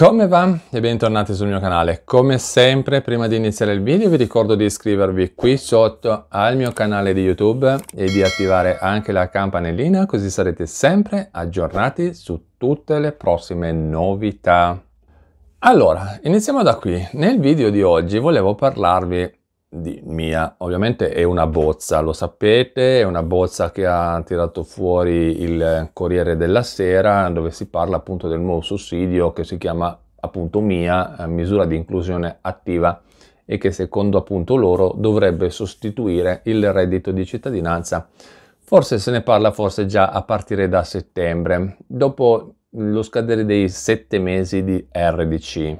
Come va? E bentornati sul mio canale. Come sempre, prima di iniziare il video vi ricordo di iscrivervi qui sotto al mio canale di YouTube e di attivare anche la campanellina così sarete sempre aggiornati su tutte le prossime novità. Allora, iniziamo da qui. Nel video di oggi volevo parlarvi di mia. Ovviamente è una bozza, lo sapete, è una bozza che ha tirato fuori il Corriere della Sera dove si parla appunto del nuovo sussidio che si chiama appunto MIA, eh, misura di inclusione attiva e che secondo appunto loro dovrebbe sostituire il reddito di cittadinanza. Forse se ne parla forse già a partire da settembre, dopo lo scadere dei sette mesi di RDC,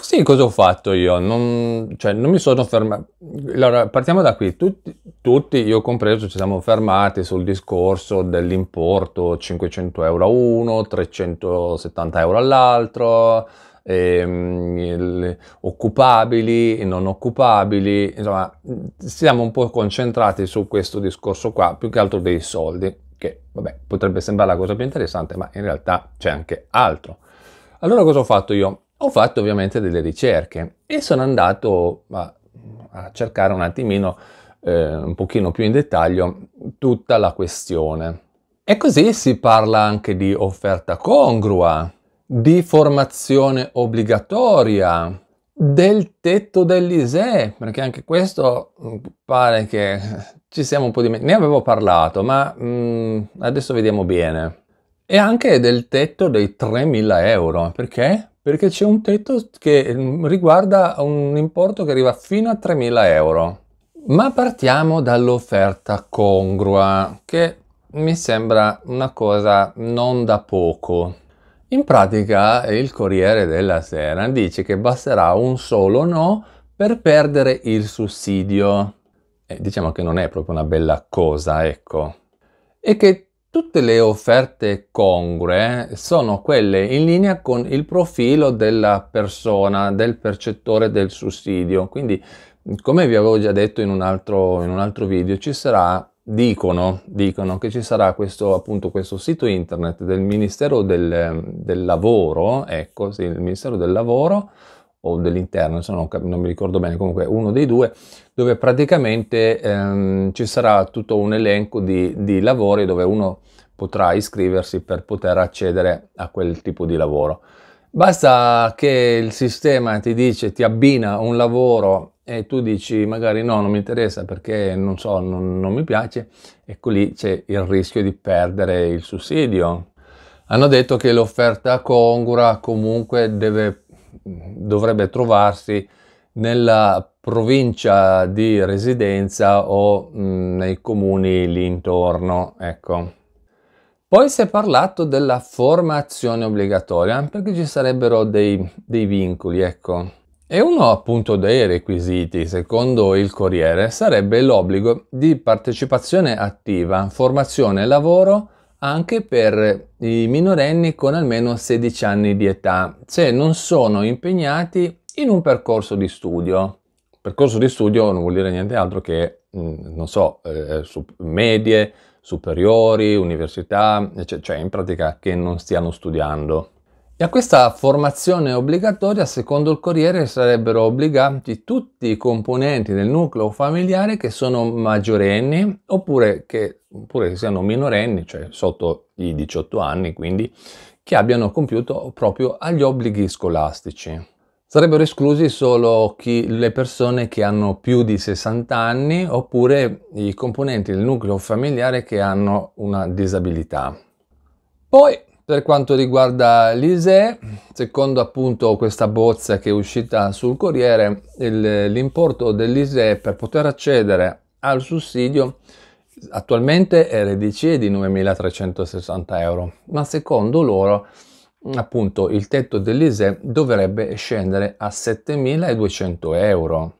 sì, cosa ho fatto io? Non, cioè, non mi sono fermato. Allora, partiamo da qui. Tutti, tutti, io compreso, ci siamo fermati sul discorso dell'importo 500 euro a uno, 370 euro all'altro, ehm, occupabili e non occupabili. Insomma, siamo un po' concentrati su questo discorso qua, più che altro dei soldi, che vabbè, potrebbe sembrare la cosa più interessante, ma in realtà c'è anche altro. Allora, cosa ho fatto io? ho fatto ovviamente delle ricerche e sono andato a, a cercare un attimino, eh, un pochino più in dettaglio, tutta la questione. E così si parla anche di offerta congrua, di formazione obbligatoria, del tetto dell'ISE, perché anche questo mm, pare che ci siamo un po' di... Ne avevo parlato, ma mh, mm, adesso vediamo bene. E anche del tetto dei 3.000 euro, perché? perché c'è un tetto che mm, riguarda un importo che arriva fino a 3.000 euro. Ma partiamo dall'offerta congrua, che mi sembra una cosa non da poco. In pratica il Corriere della Sera dice che basterà un solo no per perdere il sussidio. Eh, diciamo che non è proprio una bella cosa, ecco. E che Tutte le offerte congrue sono quelle in linea con il profilo della persona, del percettore del sussidio. Quindi, come vi avevo già detto in un altro, in un altro video, ci sarà, dicono, dicono che ci sarà questo, appunto, questo sito internet del Ministero del, del Lavoro, ecco, sì, il Ministero del Lavoro, o dell'interno, non, non, mi ricordo bene, comunque uno dei due, dove praticamente ehm, ci sarà tutto un elenco di, di lavori dove uno potrà iscriversi per poter accedere a quel tipo di lavoro. Basta che il sistema ti dice, ti abbina un lavoro e tu dici magari no, non mi interessa perché non so, non, non mi piace, ecco lì c'è il rischio di perdere il sussidio. Hanno detto che l'offerta congura comunque deve dovrebbe trovarsi nella provincia di residenza o nei comuni lì intorno, ecco. Poi si è parlato della formazione obbligatoria, perché ci sarebbero dei, dei vincoli, ecco. E uno appunto dei requisiti, secondo il Corriere, sarebbe l'obbligo di partecipazione attiva, formazione e lavoro anche per i minorenni con almeno 16 anni di età, se non sono impegnati in un percorso di studio. Percorso di studio non vuol dire niente altro che, mm, non so, eh, eh medie, superiori, università, cioè, cioè in pratica che non stiano studiando. E a questa formazione obbligatoria, secondo il Corriere, sarebbero obbligati tutti i componenti del nucleo familiare che sono maggiorenni oppure che, oppure che siano minorenni, cioè sotto i 18 anni, quindi che abbiano compiuto proprio agli obblighi scolastici. Sarebbero esclusi solo chi, le persone che hanno più di 60 anni oppure i componenti del nucleo familiare che hanno una disabilità. Poi per quanto riguarda l'ISE, secondo appunto questa bozza che è uscita sul Corriere, il, l'importo dell'ISE per poter accedere al sussidio attualmente è RDC di 9.360 euro, ma secondo loro appunto il tetto dell'ISE dovrebbe scendere a 7.200 euro.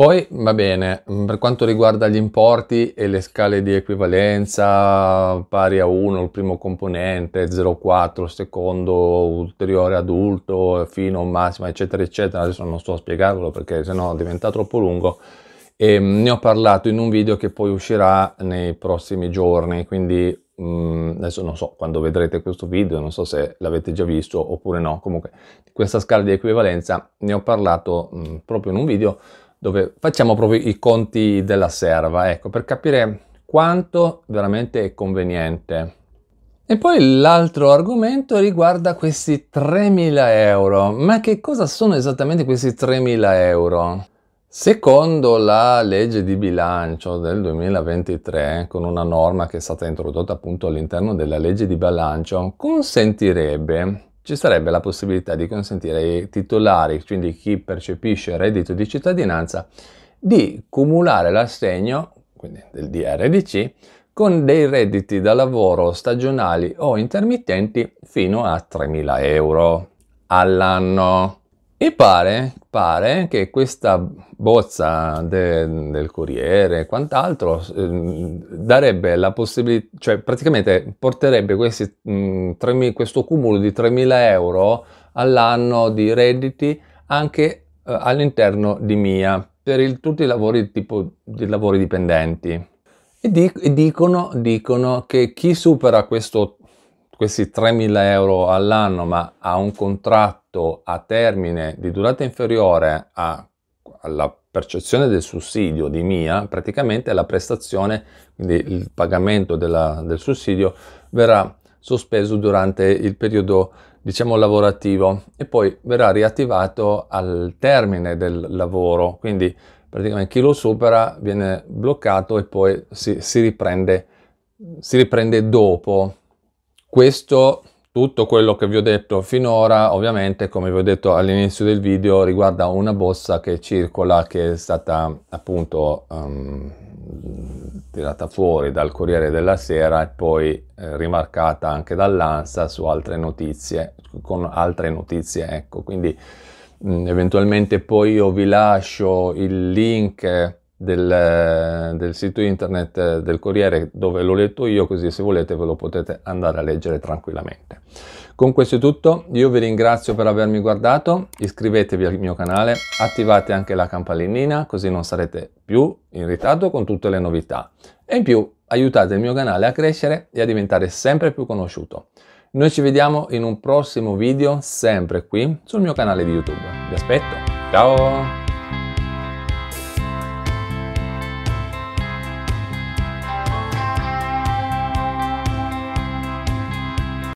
Poi va bene, mm, per quanto riguarda gli importi e le scale di equivalenza pari a 1 il primo componente, 0,4 il secondo, ulteriore adulto, fino a un massimo, eccetera, eccetera, adesso non sto a spiegarvelo perché sennò diventa troppo lungo, e mm, ne ho parlato in un video che poi uscirà nei prossimi giorni, quindi mh, mm, adesso non so quando vedrete questo video, non so se l'avete già visto oppure no, comunque di questa scala di equivalenza ne ho parlato mh, proprio in un video, dove facciamo proprio i conti della serva, ecco, per capire quanto veramente è conveniente. E poi l'altro argomento riguarda questi 3.000 euro. Ma che cosa sono esattamente questi 3.000 euro? Secondo la legge di bilancio del 2023, con una norma che è stata introdotta appunto all'interno della legge di bilancio, consentirebbe ci sarebbe la possibilità di consentire ai titolari, quindi chi percepisce il reddito di cittadinanza, di cumulare l'assegno, quindi del DRDC, con dei redditi da lavoro stagionali o intermittenti fino a 3.000 euro all'anno. E pare pare che questa bozza de, del Corriere e quant'altro eh, darebbe la possibilità, cioè praticamente porterebbe questi, mh, 3, questo cumulo di 3.000 euro all'anno di redditi anche eh, all'interno di MIA per il, tutti i lavori tipo di lavori dipendenti. E, dic- e dicono, dicono che chi supera questo questi 3.000 euro all'anno ma a un contratto a termine di durata inferiore a, alla percezione del sussidio di MIA, praticamente la prestazione, quindi il pagamento della, del sussidio, verrà sospeso durante il periodo diciamo lavorativo e poi verrà riattivato al termine del lavoro quindi praticamente chi lo supera viene bloccato e poi si, si riprende si riprende dopo questo, tutto quello che vi ho detto finora, ovviamente, come vi ho detto all'inizio del video, riguarda una borsa che circola, che è stata appunto um, tirata fuori dal Corriere della Sera e poi eh, rimarcata anche dall'ANSA su altre notizie, con altre notizie, ecco, quindi eventualmente poi io vi lascio il link del, eh, del, sito internet eh, del Corriere dove l'ho letto io, così se volete ve lo potete andare a leggere tranquillamente. Con questo è tutto, io vi ringrazio per avermi guardato, iscrivetevi al mio canale, attivate anche la campanellina così non sarete più in ritardo con tutte le novità e in più aiutate il mio canale a crescere e a diventare sempre più conosciuto. Noi ci vediamo in un prossimo video sempre qui sul mio canale di YouTube. Vi aspetto, ciao!